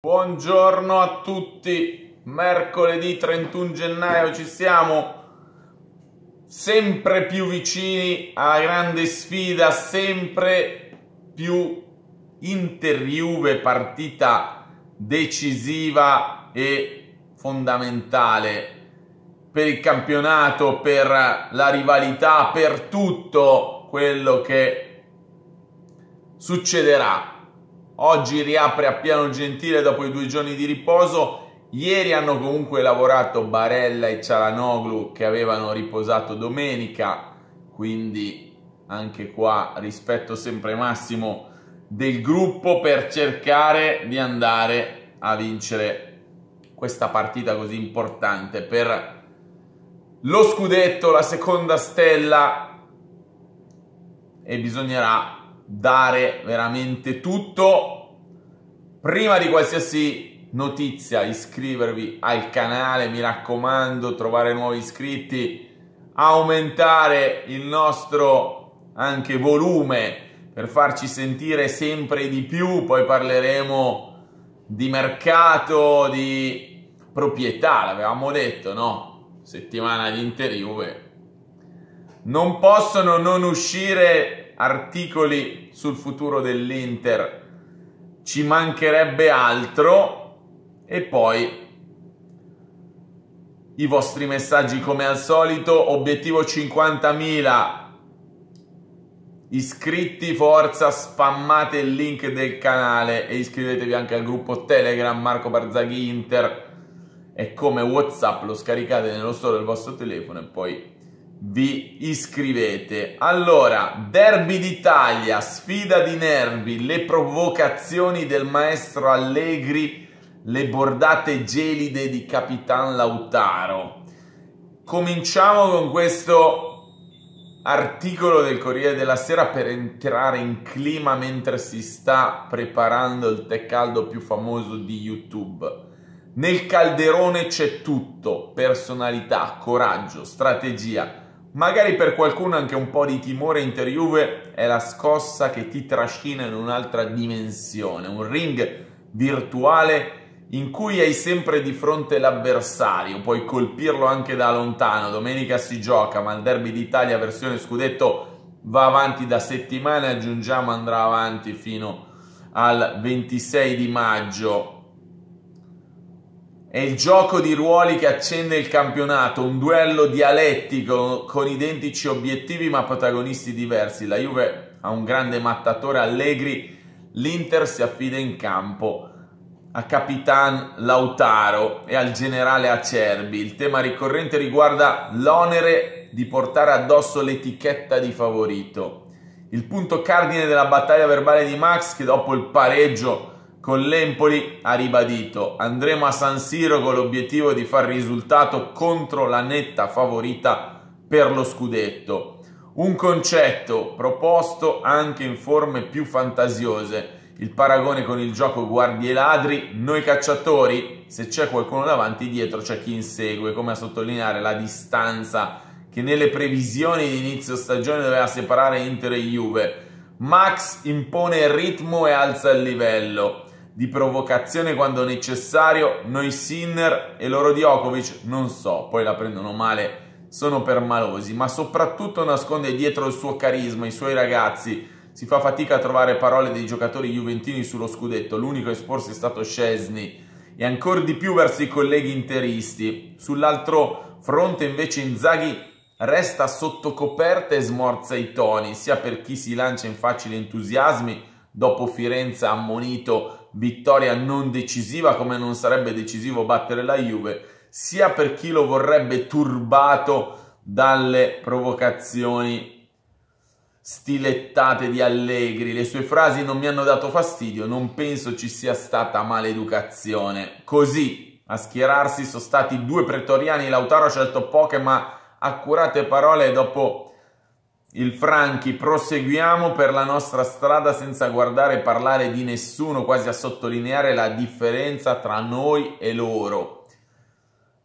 Buongiorno a tutti, mercoledì 31 gennaio ci siamo sempre più vicini alla grande sfida, sempre più inter partita decisiva e fondamentale per il campionato, per la rivalità, per tutto quello che succederà oggi riapre a Piano Gentile dopo i due giorni di riposo. Ieri hanno comunque lavorato Barella e Cialanoglu che avevano riposato domenica, quindi anche qua rispetto sempre massimo del gruppo per cercare di andare a vincere questa partita così importante per lo scudetto, la seconda stella e bisognerà dare veramente tutto. Prima di qualsiasi notizia iscrivervi al canale, mi raccomando, trovare nuovi iscritti, aumentare il nostro anche volume per farci sentire sempre di più, poi parleremo di mercato, di proprietà, l'avevamo detto, no? Settimana di interview. Non possono non uscire articoli sul futuro dell'Inter, ci mancherebbe altro e poi i vostri messaggi come al solito, obiettivo 50.000 iscritti, forza, spammate il link del canale e iscrivetevi anche al gruppo Telegram Marco Barzaghi Inter e come Whatsapp lo scaricate nello store del vostro telefono e poi vi iscrivete. Allora, Derby d'Italia, sfida di nervi, le provocazioni del maestro Allegri, le bordate gelide di Capitan Lautaro. Cominciamo con questo articolo del Corriere della Sera per entrare in clima mentre si sta preparando il tè caldo più famoso di YouTube. Nel calderone c'è tutto, personalità, coraggio, strategia Magari per qualcuno anche un po' di timore interiore è la scossa che ti trascina in un'altra dimensione, un ring virtuale in cui hai sempre di fronte l'avversario, puoi colpirlo anche da lontano. Domenica si gioca, ma il derby d'Italia versione scudetto va avanti da settimane, aggiungiamo andrà avanti fino al 26 di maggio è il gioco di ruoli che accende il campionato, un duello dialettico con identici obiettivi ma protagonisti diversi. La Juve ha un grande mattatore Allegri, l'Inter si affida in campo a Capitan Lautaro e al generale Acerbi. Il tema ricorrente riguarda l'onere di portare addosso l'etichetta di favorito. Il punto cardine della battaglia verbale di Max che dopo il pareggio con l'Empoli ha ribadito andremo a San Siro con l'obiettivo di far risultato contro la netta favorita per lo scudetto. Un concetto proposto anche in forme più fantasiose, il paragone con il gioco guardi e ladri, noi cacciatori, se c'è qualcuno davanti dietro c'è chi insegue, come a sottolineare la distanza che nelle previsioni di inizio stagione doveva separare Inter e Juve. Max impone il ritmo e alza il livello di provocazione quando necessario, noi Sinner e loro Djokovic non so, poi la prendono male, sono permalosi, ma soprattutto nasconde dietro il suo carisma, i suoi ragazzi, si fa fatica a trovare parole dei giocatori juventini sullo scudetto, l'unico a esporsi è stato Scesni e ancora di più verso i colleghi interisti. Sull'altro fronte invece Inzaghi resta sotto coperta e smorza i toni, sia per chi si lancia in facili entusiasmi, dopo Firenze ammonito vittoria non decisiva, come non sarebbe decisivo battere la Juve, sia per chi lo vorrebbe turbato dalle provocazioni stilettate di Allegri. Le sue frasi non mi hanno dato fastidio, non penso ci sia stata maleducazione. Così a schierarsi sono stati due pretoriani, Lautaro ha scelto poche ma accurate parole dopo il Franchi, proseguiamo per la nostra strada senza guardare e parlare di nessuno, quasi a sottolineare la differenza tra noi e loro.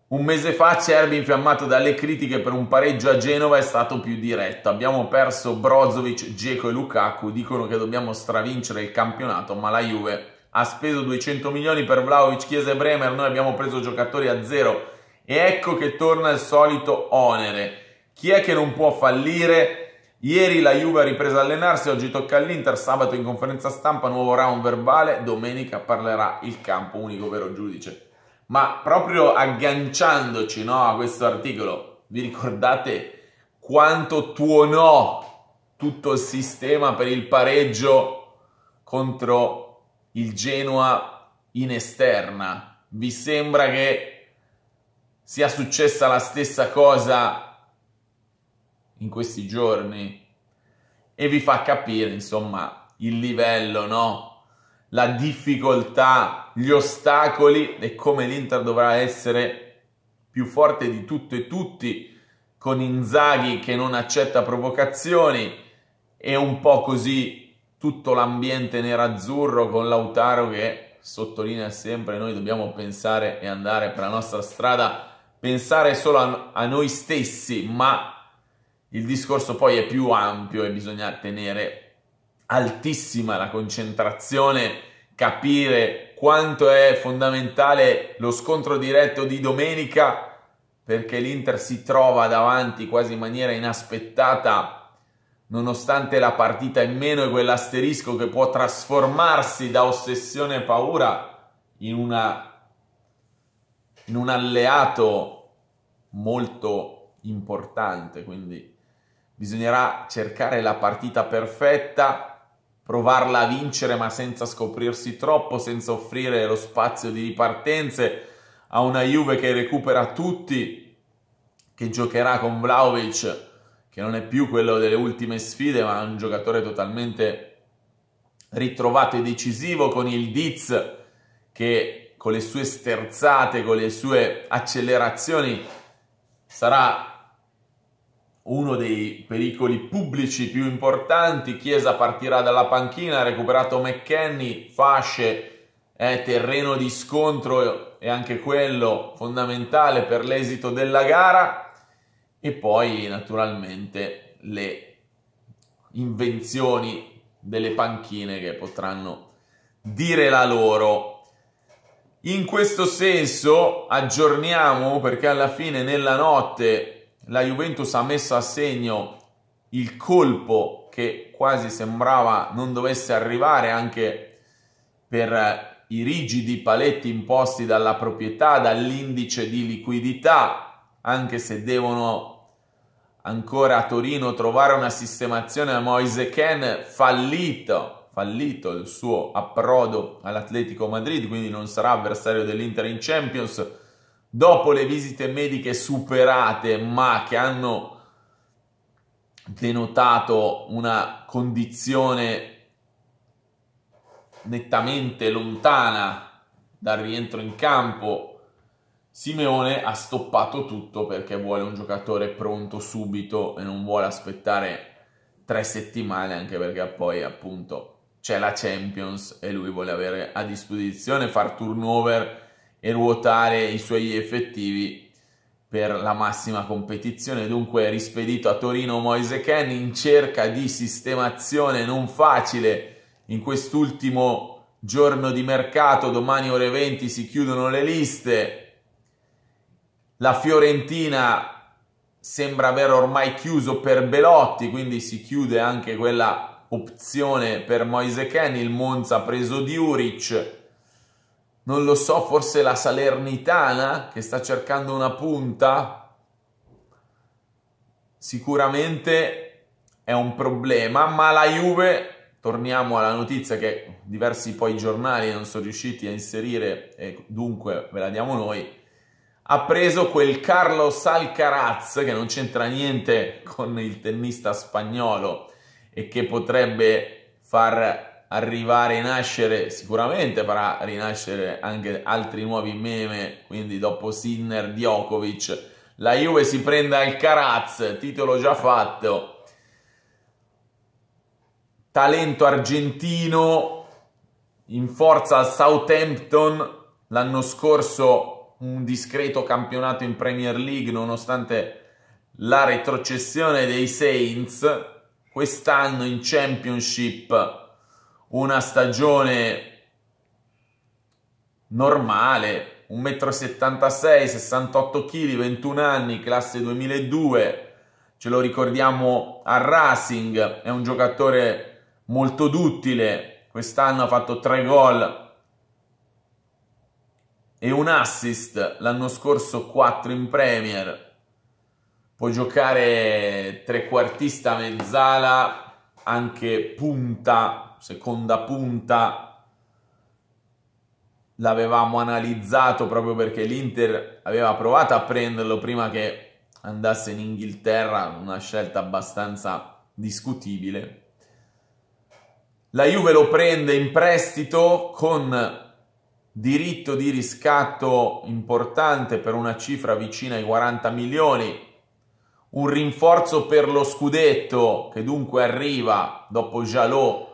Un mese fa Cerbi, infiammato dalle critiche per un pareggio a Genova, è stato più diretto. Abbiamo perso Brozovic, Geco e Lukaku, dicono che dobbiamo stravincere il campionato, ma la Juve ha speso 200 milioni per Vlaovic, Chiesa e Bremer, noi abbiamo preso giocatori a zero e ecco che torna il solito onere. Chi è che non può fallire? Ieri la Juve ha ripreso a allenarsi, oggi tocca all'Inter, sabato in conferenza stampa nuovo round verbale, domenica parlerà il campo unico vero giudice. Ma proprio agganciandoci no, a questo articolo, vi ricordate quanto tuonò tutto il sistema per il pareggio contro il Genoa in esterna? Vi sembra che sia successa la stessa cosa in questi giorni e vi fa capire, insomma, il livello, no? La difficoltà, gli ostacoli e come l'Inter dovrà essere più forte di tutto e tutti con Inzaghi che non accetta provocazioni e un po' così tutto l'ambiente nerazzurro con Lautaro che sottolinea sempre noi dobbiamo pensare e andare per la nostra strada, pensare solo a, a noi stessi, ma il discorso poi è più ampio e bisogna tenere altissima la concentrazione, capire quanto è fondamentale lo scontro diretto di domenica perché l'Inter si trova davanti quasi in maniera inaspettata nonostante la partita in meno e quell'asterisco che può trasformarsi da ossessione e paura in, una, in un alleato molto importante. Quindi Bisognerà cercare la partita perfetta, provarla a vincere ma senza scoprirsi troppo, senza offrire lo spazio di ripartenze a una Juve che recupera tutti, che giocherà con Vlaovic, che non è più quello delle ultime sfide, ma è un giocatore totalmente ritrovato e decisivo con il Diz che con le sue sterzate, con le sue accelerazioni sarà uno dei pericoli pubblici più importanti. Chiesa partirà dalla panchina, ha recuperato McKenny, fasce, eh, terreno di scontro e anche quello fondamentale per l'esito della gara. E poi naturalmente le invenzioni delle panchine che potranno dire la loro. In questo senso aggiorniamo perché alla fine nella notte la Juventus ha messo a segno il colpo che quasi sembrava non dovesse arrivare anche per eh, i rigidi paletti imposti dalla proprietà, dall'indice di liquidità, anche se devono ancora a Torino trovare una sistemazione a Moise Ken fallito, fallito il suo approdo all'Atletico Madrid, quindi non sarà avversario dell'Inter in Champions dopo le visite mediche superate ma che hanno denotato una condizione nettamente lontana dal rientro in campo, Simeone ha stoppato tutto perché vuole un giocatore pronto subito e non vuole aspettare tre settimane anche perché poi appunto c'è la Champions e lui vuole avere a disposizione, far turnover e ruotare i suoi effettivi per la massima competizione. Dunque rispedito a Torino Moise Ken in cerca di sistemazione non facile in quest'ultimo giorno di mercato. Domani ore 20 si chiudono le liste. La Fiorentina sembra aver ormai chiuso per Belotti, quindi si chiude anche quella opzione per Moise Ken. Il Monza ha preso Diuric non lo so, forse la Salernitana che sta cercando una punta, sicuramente è un problema, ma la Juve, torniamo alla notizia che diversi poi giornali non sono riusciti a inserire e dunque ve la diamo noi, ha preso quel Carlos Alcaraz che non c'entra niente con il tennista spagnolo e che potrebbe far arrivare e nascere, sicuramente farà rinascere anche altri nuovi meme, quindi dopo Sinner, Djokovic, la Juve si prende al Caraz, titolo già fatto, talento argentino in forza al Southampton, l'anno scorso un discreto campionato in Premier League nonostante la retrocessione dei Saints, quest'anno in Championship una stagione normale, 1,76 m, 68 kg, 21 anni, classe 2002, ce lo ricordiamo a Racing, è un giocatore molto duttile, quest'anno ha fatto 3 gol e un assist, l'anno scorso 4 in Premier, può giocare trequartista, mezzala, anche punta, seconda punta, l'avevamo analizzato proprio perché l'Inter aveva provato a prenderlo prima che andasse in Inghilterra, una scelta abbastanza discutibile. La Juve lo prende in prestito con diritto di riscatto importante per una cifra vicina ai 40 milioni un rinforzo per lo scudetto che dunque arriva dopo Jalò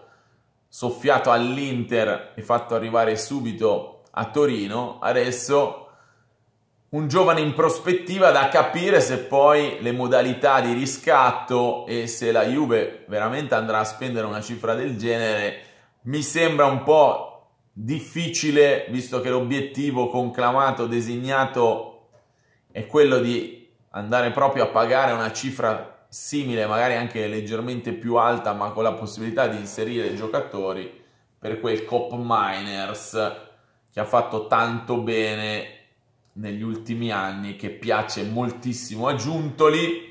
soffiato all'Inter e fatto arrivare subito a Torino, adesso un giovane in prospettiva da capire se poi le modalità di riscatto e se la Juve veramente andrà a spendere una cifra del genere mi sembra un po' difficile visto che l'obiettivo conclamato, designato è quello di andare proprio a pagare una cifra simile, magari anche leggermente più alta, ma con la possibilità di inserire giocatori per quel Cop Miners che ha fatto tanto bene negli ultimi anni, che piace moltissimo a Giuntoli.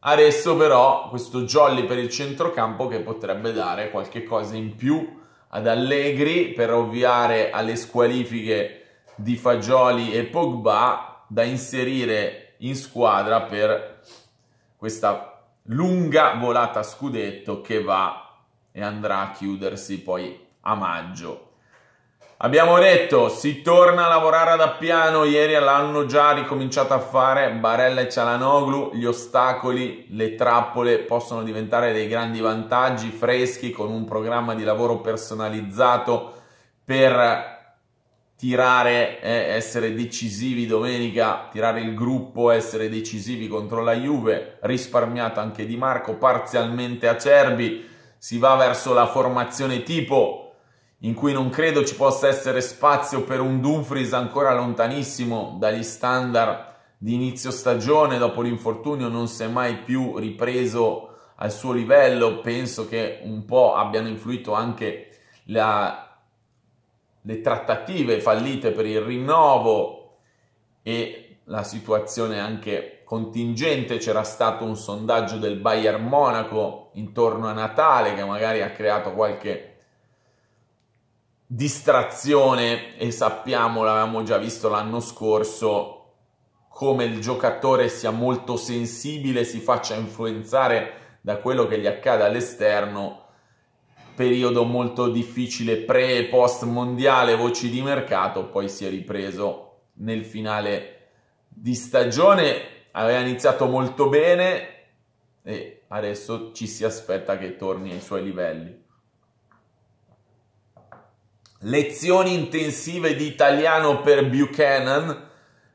Adesso però questo jolly per il centrocampo che potrebbe dare qualche cosa in più ad Allegri per ovviare alle squalifiche di Fagioli e Pogba da inserire in squadra per questa lunga volata scudetto che va e andrà a chiudersi poi a maggio. Abbiamo detto, si torna a lavorare ad Appiano, ieri l'hanno già ricominciato a fare Barella e Cialanoglu, gli ostacoli, le trappole possono diventare dei grandi vantaggi freschi con un programma di lavoro personalizzato per tirare, eh, essere decisivi domenica, tirare il gruppo, essere decisivi contro la Juve, risparmiato anche Di Marco, parzialmente Acerbi, si va verso la formazione tipo in cui non credo ci possa essere spazio per un Dumfries ancora lontanissimo dagli standard di inizio stagione, dopo l'infortunio non si è mai più ripreso al suo livello, penso che un po' abbiano influito anche la le trattative fallite per il rinnovo e la situazione anche contingente, c'era stato un sondaggio del Bayern Monaco intorno a Natale che magari ha creato qualche distrazione e sappiamo, l'avevamo già visto l'anno scorso, come il giocatore sia molto sensibile, si faccia influenzare da quello che gli accade all'esterno periodo molto difficile pre e post mondiale, voci di mercato, poi si è ripreso nel finale di stagione, aveva iniziato molto bene e adesso ci si aspetta che torni ai suoi livelli. Lezioni intensive di italiano per Buchanan,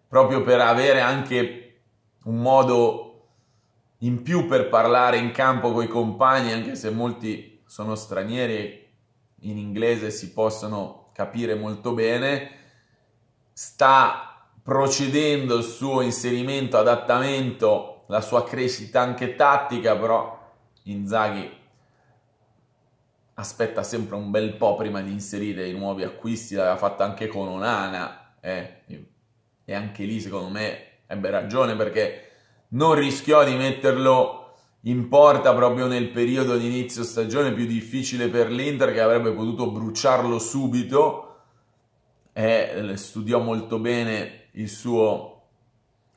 proprio per avere anche un modo in più per parlare in campo con i compagni, anche se molti sono stranieri, in inglese si possono capire molto bene, sta procedendo il suo inserimento, adattamento, la sua crescita anche tattica, però Inzaghi aspetta sempre un bel po' prima di inserire i nuovi acquisti, l'aveva fatto anche con Onana eh, e anche lì secondo me ebbe ragione perché non rischiò di metterlo in porta proprio nel periodo di inizio stagione più difficile per l'Inter che avrebbe potuto bruciarlo subito e eh, studiò molto bene il suo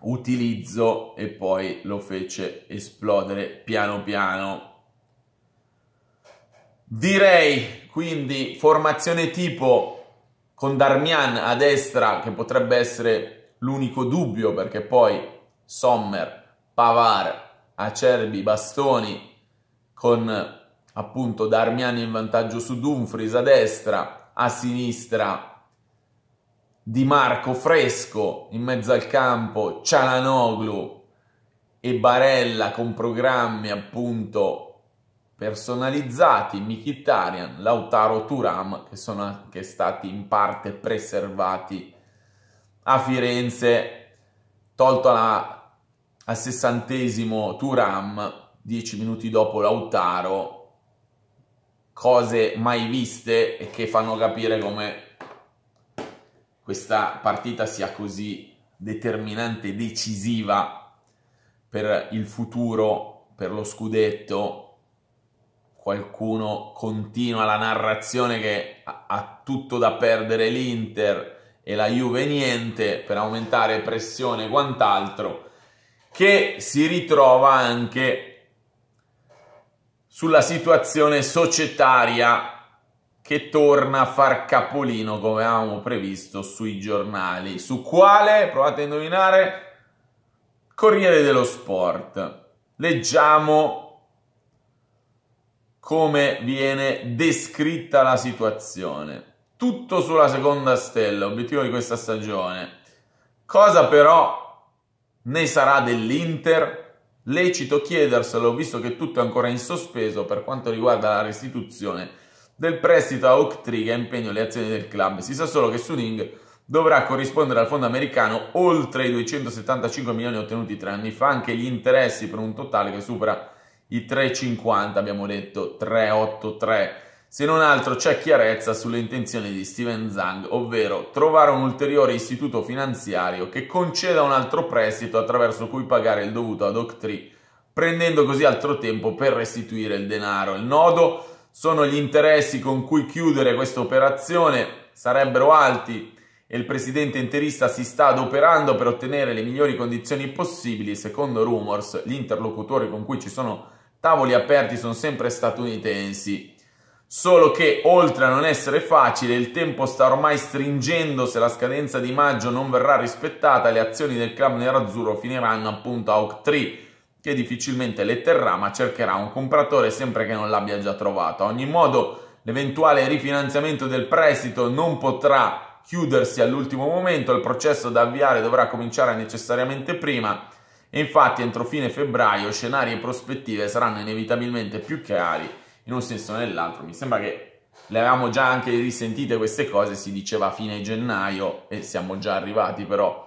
utilizzo e poi lo fece esplodere piano piano. Direi quindi formazione tipo con Darmian a destra che potrebbe essere l'unico dubbio perché poi Sommer, Pavar, Acerbi, Bastoni con appunto Darmiani in vantaggio su Dumfries a destra, a sinistra Di Marco fresco in mezzo al campo, Cialanoglu e Barella con programmi appunto personalizzati, Mkhitaryan, Lautaro Turam che sono anche stati in parte preservati a Firenze tolto la al sessantesimo Turam, dieci minuti dopo Lautaro, cose mai viste e che fanno capire come questa partita sia così determinante, decisiva per il futuro, per lo scudetto. Qualcuno continua la narrazione che ha tutto da perdere l'Inter e la Juve niente per aumentare pressione e quant'altro che si ritrova anche sulla situazione societaria che torna a far capolino come avevamo previsto sui giornali. Su quale? Provate a indovinare. Corriere dello Sport. Leggiamo come viene descritta la situazione. Tutto sulla seconda stella, obiettivo di questa stagione. Cosa però ne sarà dell'Inter? Lecito chiederselo visto che tutto è ancora in sospeso per quanto riguarda la restituzione del prestito a Octree che impegno le azioni del club. Si sa solo che Suning dovrà corrispondere al fondo americano oltre i 275 milioni ottenuti tre anni fa, anche gli interessi per un totale che supera i 3,50, abbiamo detto 383 se non altro c'è chiarezza sulle intenzioni di Steven Zhang, ovvero trovare un ulteriore istituto finanziario che conceda un altro prestito attraverso cui pagare il dovuto ad Octree, prendendo così altro tempo per restituire il denaro. Il nodo sono gli interessi con cui chiudere questa operazione, sarebbero alti e il presidente interista si sta adoperando per ottenere le migliori condizioni possibili. Secondo Rumors, gli interlocutori con cui ci sono tavoli aperti sono sempre statunitensi Solo che oltre a non essere facile, il tempo sta ormai stringendo, se la scadenza di maggio non verrà rispettata, le azioni del club nerazzurro finiranno appunto a Octree che difficilmente le terrà, ma cercherà un compratore sempre che non l'abbia già trovato. A ogni modo, l'eventuale rifinanziamento del prestito non potrà chiudersi all'ultimo momento, il processo da avviare dovrà cominciare necessariamente prima e infatti entro fine febbraio scenari e prospettive saranno inevitabilmente più chiari in un senso o nell'altro. Mi sembra che le avevamo già anche risentite queste cose, si diceva a fine gennaio e siamo già arrivati però.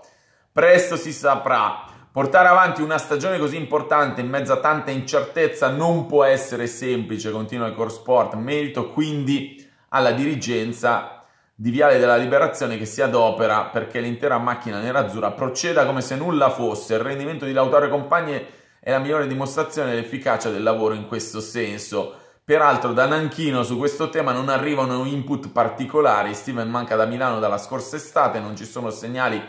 Presto si saprà. Portare avanti una stagione così importante in mezzo a tanta incertezza non può essere semplice, continua il Core Sport. Merito quindi alla dirigenza di Viale della Liberazione che si adopera perché l'intera macchina nerazzurra proceda come se nulla fosse. Il rendimento di Lautaro e compagni è la migliore dimostrazione dell'efficacia del lavoro in questo senso. Peraltro da Nanchino su questo tema non arrivano input particolari, Steven manca da Milano dalla scorsa estate, non ci sono segnali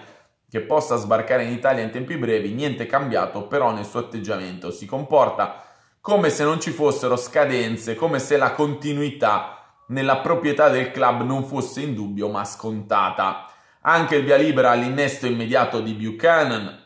che possa sbarcare in Italia in tempi brevi, niente è cambiato però nel suo atteggiamento, si comporta come se non ci fossero scadenze, come se la continuità nella proprietà del club non fosse in dubbio ma scontata. Anche il via libera all'innesto immediato di Buchanan,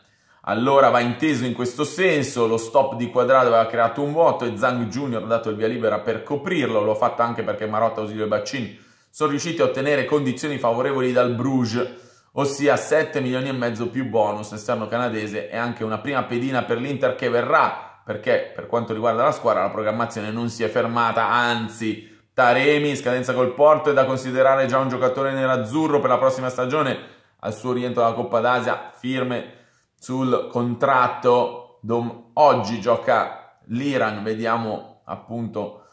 allora va inteso in questo senso, lo stop di Quadrado aveva creato un vuoto e Zhang Junior ha dato il via libera per coprirlo, l'ho fatto anche perché Marotta, Ausilio e Baccini sono riusciti a ottenere condizioni favorevoli dal Bruges, ossia 7 milioni e mezzo più bonus esterno canadese e anche una prima pedina per l'Inter che verrà, perché per quanto riguarda la squadra la programmazione non si è fermata, anzi Taremi, scadenza col Porto, è da considerare già un giocatore nerazzurro per la prossima stagione, al suo rientro alla Coppa d'Asia, firme sul contratto. Dom- oggi gioca l'Iran, vediamo appunto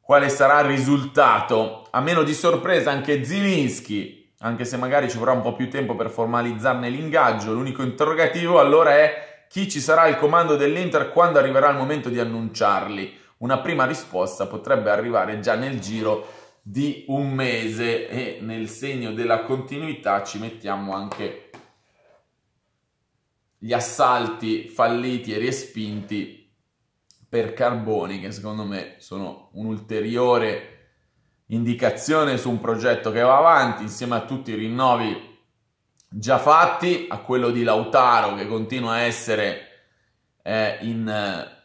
quale sarà il risultato. A meno di sorpresa anche Zilinski, anche se magari ci vorrà un po' più tempo per formalizzarne l'ingaggio. L'unico interrogativo allora è chi ci sarà al comando dell'Inter quando arriverà il momento di annunciarli. Una prima risposta potrebbe arrivare già nel giro di un mese e nel segno della continuità ci mettiamo anche gli assalti falliti e respinti per Carboni, che secondo me sono un'ulteriore indicazione su un progetto che va avanti, insieme a tutti i rinnovi già fatti, a quello di Lautaro che continua a essere eh, in eh,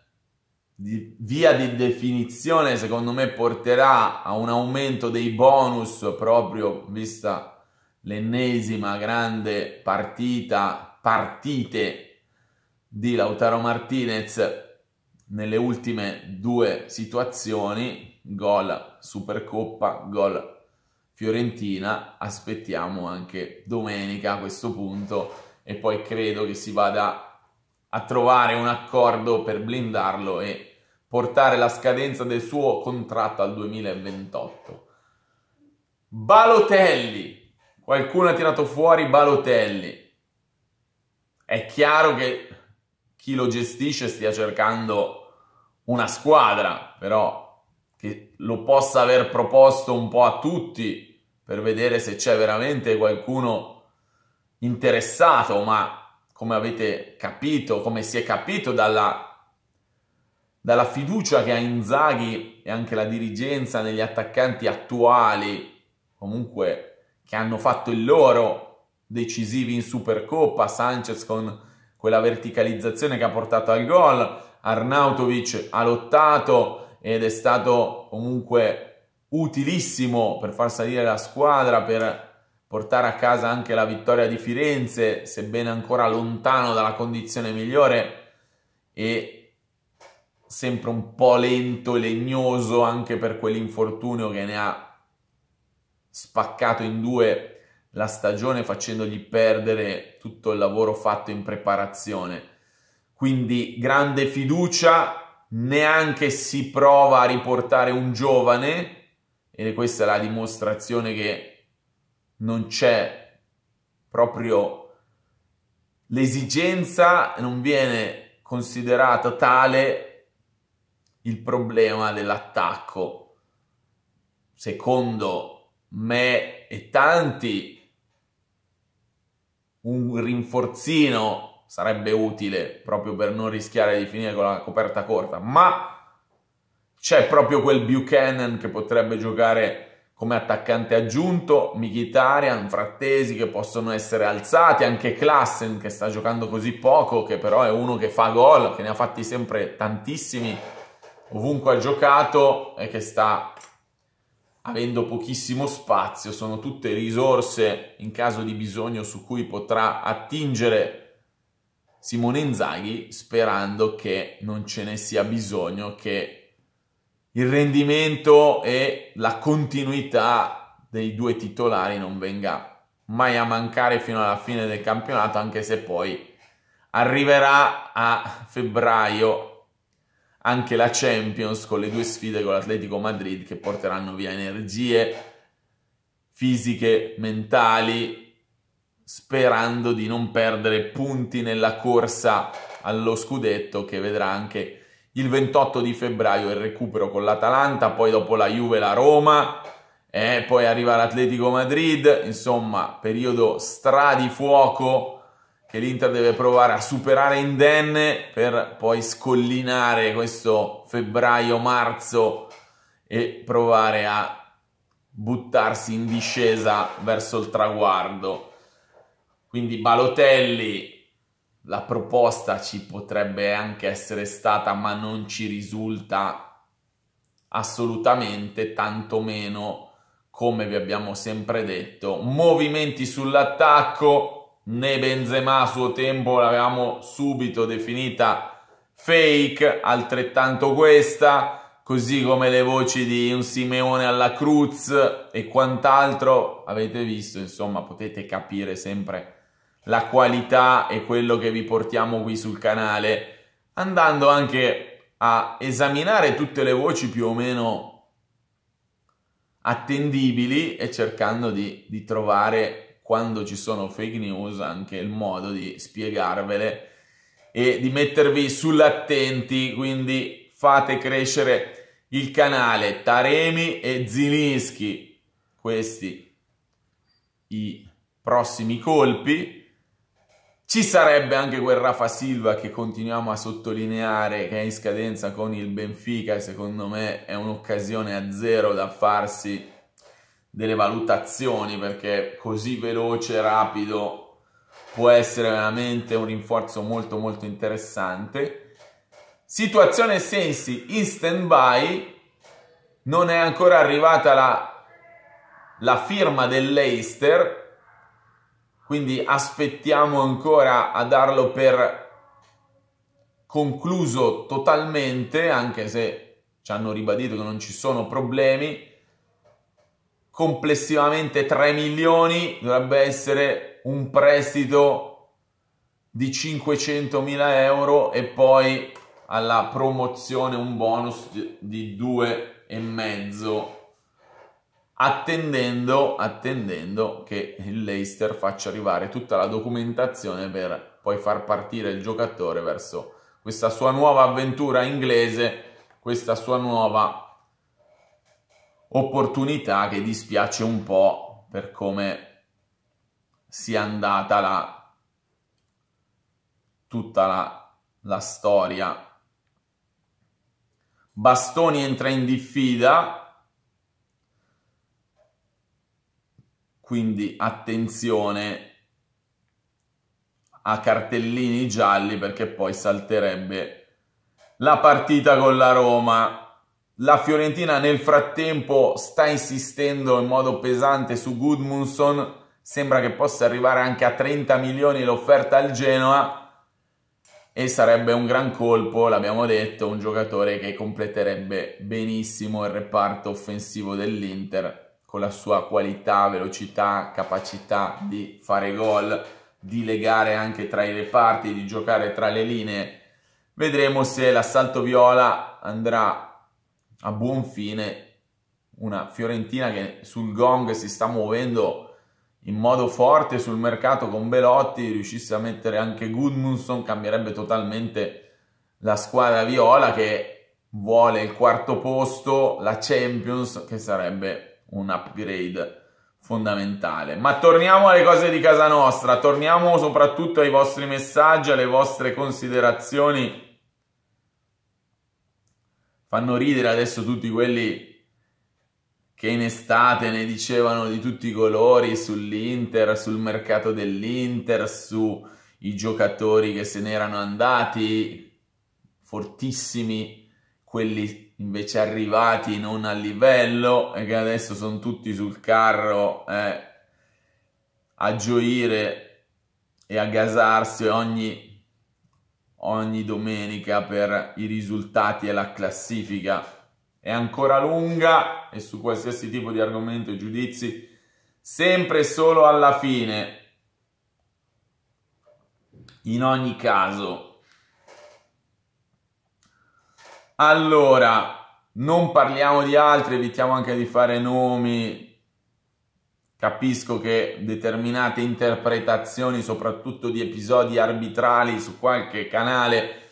di, via di definizione, secondo me porterà a un aumento dei bonus proprio vista l'ennesima grande partita partite di Lautaro Martinez nelle ultime due situazioni, gol Supercoppa, gol Fiorentina, aspettiamo anche domenica a questo punto e poi credo che si vada a trovare un accordo per blindarlo e portare la scadenza del suo contratto al 2028. Balotelli, qualcuno ha tirato fuori Balotelli, è chiaro che chi lo gestisce stia cercando una squadra, però che lo possa aver proposto un po' a tutti per vedere se c'è veramente qualcuno interessato, ma come avete capito, come si è capito dalla, dalla fiducia che ha Inzaghi e anche la dirigenza negli attaccanti attuali, comunque che hanno fatto il loro decisivi in Supercoppa, Sanchez con quella verticalizzazione che ha portato al gol, Arnautovic ha lottato ed è stato comunque utilissimo per far salire la squadra, per portare a casa anche la vittoria di Firenze, sebbene ancora lontano dalla condizione migliore e sempre un po' lento e legnoso anche per quell'infortunio che ne ha spaccato in due la stagione facendogli perdere tutto il lavoro fatto in preparazione. Quindi grande fiducia, neanche si prova a riportare un giovane e questa è la dimostrazione che non c'è proprio l'esigenza, non viene considerata tale il problema dell'attacco. Secondo me e tanti un rinforzino sarebbe utile proprio per non rischiare di finire con la coperta corta, ma c'è proprio quel Buchanan che potrebbe giocare come attaccante aggiunto, Mkhitaryan, Frattesi che possono essere alzati, anche Klassen che sta giocando così poco, che però è uno che fa gol, che ne ha fatti sempre tantissimi ovunque ha giocato e che sta avendo pochissimo spazio, sono tutte risorse in caso di bisogno su cui potrà attingere Simone Inzaghi sperando che non ce ne sia bisogno, che il rendimento e la continuità dei due titolari non venga mai a mancare fino alla fine del campionato, anche se poi arriverà a febbraio anche la Champions con le due sfide con l'Atletico Madrid che porteranno via energie fisiche, mentali, sperando di non perdere punti nella corsa allo scudetto che vedrà anche il 28 di febbraio il recupero con l'Atalanta, poi dopo la Juve la Roma, eh, poi arriva l'Atletico Madrid, insomma periodo stra di fuoco che l'Inter deve provare a superare Indenne per poi scollinare questo febbraio-marzo e provare a buttarsi in discesa verso il traguardo. Quindi Balotelli, la proposta ci potrebbe anche essere stata, ma non ci risulta assolutamente, tantomeno, come vi abbiamo sempre detto, movimenti sull'attacco, né Benzema a suo tempo l'avevamo subito definita fake, altrettanto questa, così come le voci di un Simeone alla Cruz e quant'altro, avete visto, insomma, potete capire sempre la qualità e quello che vi portiamo qui sul canale, andando anche a esaminare tutte le voci più o meno attendibili e cercando di, di trovare quando ci sono fake news anche il modo di spiegarvele e di mettervi sull'attenti, quindi fate crescere il canale Taremi e Zilinski, questi i prossimi colpi. Ci sarebbe anche quel Rafa Silva che continuiamo a sottolineare che è in scadenza con il Benfica, secondo me è un'occasione a zero da farsi delle valutazioni perché così veloce, rapido può essere veramente un rinforzo molto molto interessante. Situazione Sensi in stand by, non è ancora arrivata la, la firma dell'Eister, quindi aspettiamo ancora a darlo per concluso totalmente, anche se ci hanno ribadito che non ci sono problemi complessivamente 3 milioni, dovrebbe essere un prestito di 500 mila euro e poi alla promozione un bonus di 2 e mezzo attendendo, attendendo che il Leicester faccia arrivare tutta la documentazione per poi far partire il giocatore verso questa sua nuova avventura inglese, questa sua nuova opportunità che dispiace un po' per come sia andata la, tutta la, la storia. Bastoni entra in diffida, quindi attenzione a cartellini gialli perché poi salterebbe la partita con la Roma. La Fiorentina nel frattempo sta insistendo in modo pesante su Gudmundsson, sembra che possa arrivare anche a 30 milioni l'offerta al Genoa e sarebbe un gran colpo, l'abbiamo detto, un giocatore che completerebbe benissimo il reparto offensivo dell'Inter con la sua qualità, velocità, capacità di fare gol, di legare anche tra i reparti, di giocare tra le linee. Vedremo se l'assalto viola andrà a buon fine una Fiorentina che sul gong si sta muovendo in modo forte sul mercato con Belotti, riuscisse a mettere anche Goodmunson, cambierebbe totalmente la squadra viola che vuole il quarto posto, la Champions, che sarebbe un upgrade fondamentale. Ma torniamo alle cose di casa nostra, torniamo soprattutto ai vostri messaggi, alle vostre considerazioni fanno ridere adesso tutti quelli che in estate ne dicevano di tutti i colori sull'Inter, sul mercato dell'Inter, sui giocatori che se n'erano andati, fortissimi, quelli invece arrivati non a livello e che adesso sono tutti sul carro eh, a gioire e a gasarsi ogni ogni domenica per i risultati e la classifica. È ancora lunga e su qualsiasi tipo di argomento e giudizi, sempre e solo alla fine. In ogni caso, allora, non parliamo di altri, evitiamo anche di fare nomi, Capisco che determinate interpretazioni, soprattutto di episodi arbitrali su qualche canale,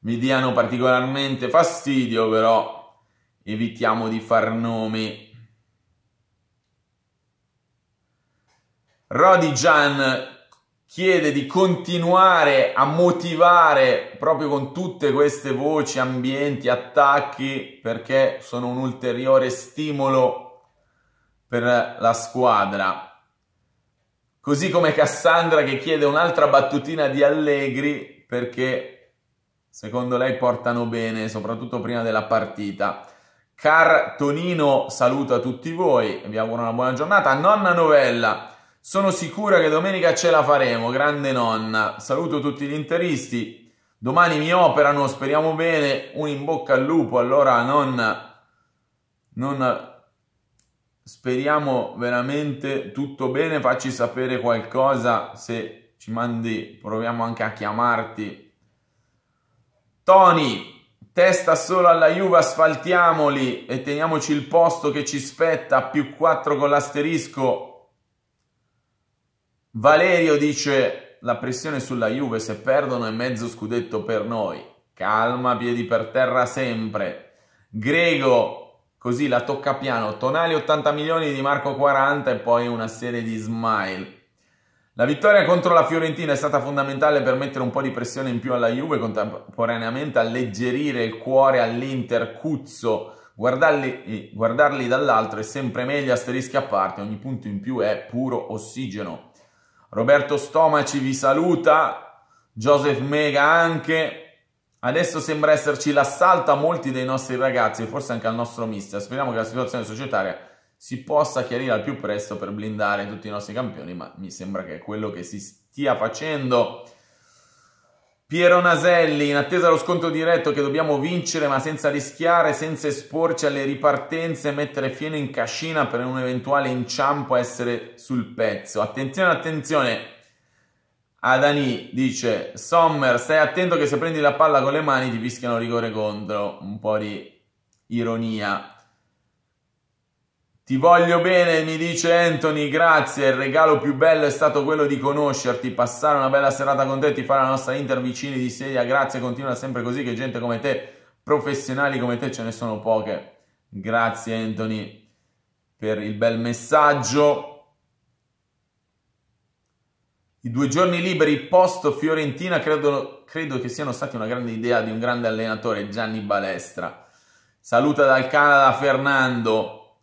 mi diano particolarmente fastidio, però evitiamo di far nomi. Rodi Gian chiede di continuare a motivare proprio con tutte queste voci, ambienti, attacchi, perché sono un ulteriore stimolo per la squadra. Così come Cassandra che chiede un'altra battutina di Allegri perché secondo lei portano bene, soprattutto prima della partita. Car Tonino saluta tutti voi, vi auguro una buona giornata. Nonna Novella, sono sicura che domenica ce la faremo, grande nonna. Saluto tutti gli interisti. Domani mi operano, speriamo bene. Un in bocca al lupo, allora non, non Speriamo veramente tutto bene, facci sapere qualcosa se ci mandi, proviamo anche a chiamarti. Tony, testa solo alla Juve, asfaltiamoli e teniamoci il posto che ci spetta, più 4 con l'asterisco. Valerio dice la pressione sulla Juve, se perdono è mezzo scudetto per noi. Calma, piedi per terra sempre. Grego, Così la tocca piano, Tonali 80 milioni, Di Marco 40 e poi una serie di smile. La vittoria contro la Fiorentina è stata fondamentale per mettere un po' di pressione in più alla Juve, contemporaneamente alleggerire il cuore all'Inter Cuzzo. Guardarli, eh, guardarli dall'alto è sempre meglio, asterischi a parte, ogni punto in più è puro ossigeno. Roberto Stomaci vi saluta, Joseph Mega anche, Adesso sembra esserci l'assalto a molti dei nostri ragazzi, forse anche al nostro mister. Speriamo che la situazione societaria si possa chiarire al più presto per blindare tutti i nostri campioni, ma mi sembra che è quello che si stia facendo. Piero Naselli, in attesa dello scontro diretto che dobbiamo vincere ma senza rischiare, senza esporci alle ripartenze, mettere fieno in cascina per un eventuale inciampo, essere sul pezzo. Attenzione, attenzione, Adani dice Sommer, stai attento che se prendi la palla con le mani ti fischiano rigore contro. Un po' di ironia. Ti voglio bene, mi dice Anthony, grazie. Il regalo più bello è stato quello di conoscerti, passare una bella serata con te, ti fare la nostra inter vicini di sedia. Grazie, continua sempre così che gente come te, professionali come te ce ne sono poche. Grazie Anthony per il bel messaggio. I due giorni liberi post Fiorentina credo, credo che siano stati una grande idea di un grande allenatore, Gianni Balestra. Saluta dal Canada Fernando.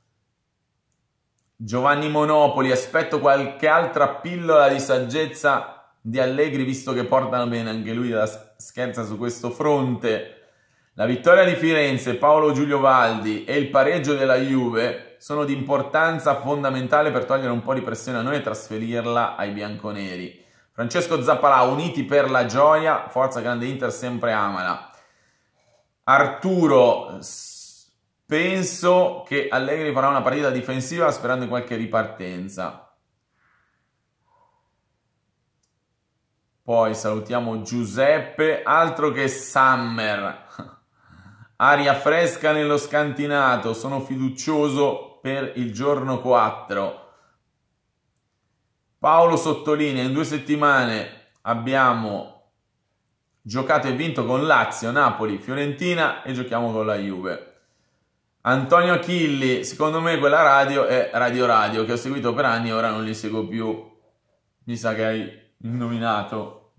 Giovanni Monopoli, aspetto qualche altra pillola di saggezza di Allegri, visto che portano bene anche lui la scherza su questo fronte. La vittoria di Firenze, Paolo Giulio Valdi e il pareggio della Juve sono di importanza fondamentale per togliere un po' di pressione a noi e trasferirla ai bianconeri. Francesco Zappalà, uniti per la gioia, forza grande Inter, sempre amala. Arturo, penso che Allegri farà una partita difensiva sperando in qualche ripartenza. Poi salutiamo Giuseppe, altro che Summer. Aria fresca nello scantinato, sono fiducioso per il giorno 4. Paolo sottolinea, in due settimane abbiamo giocato e vinto con Lazio, Napoli, Fiorentina e giochiamo con la Juve. Antonio Achilli, secondo me quella radio è Radio Radio, che ho seguito per anni e ora non li seguo più. Mi sa che hai nominato.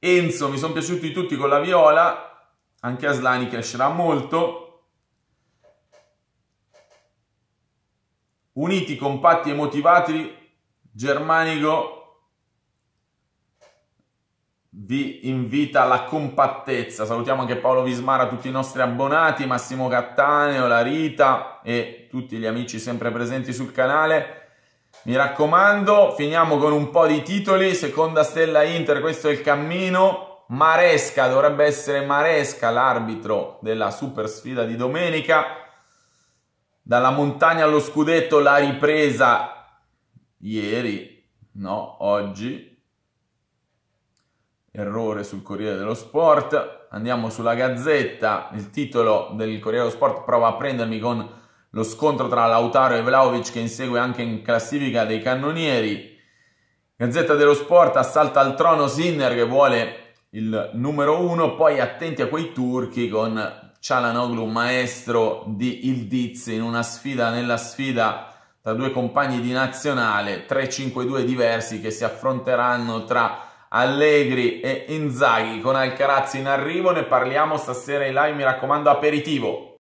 Enzo, mi sono piaciuti tutti con la viola, anche Aslani crescerà molto. uniti, compatti e motivati, Germanico vi invita alla compattezza. Salutiamo anche Paolo Vismara, tutti i nostri abbonati, Massimo Cattaneo, la Rita e tutti gli amici sempre presenti sul canale. Mi raccomando, finiamo con un po' di titoli. Seconda stella Inter, questo è il cammino. Maresca, dovrebbe essere Maresca l'arbitro della super sfida di domenica. Dalla montagna allo scudetto la ripresa ieri, no, oggi. Errore sul Corriere dello Sport. Andiamo sulla Gazzetta. Il titolo del Corriere dello Sport prova a prendermi con lo scontro tra Lautaro e Vlaovic che insegue anche in classifica dei cannonieri. Gazzetta dello Sport assalta al trono Sinner che vuole il numero uno, poi attenti a quei turchi con Cialanoglu maestro di Ildiz in una sfida nella sfida tra due compagni di nazionale, 3-5-2 diversi che si affronteranno tra Allegri e Inzaghi con Alcarazzi in arrivo, ne parliamo stasera in live, mi raccomando aperitivo.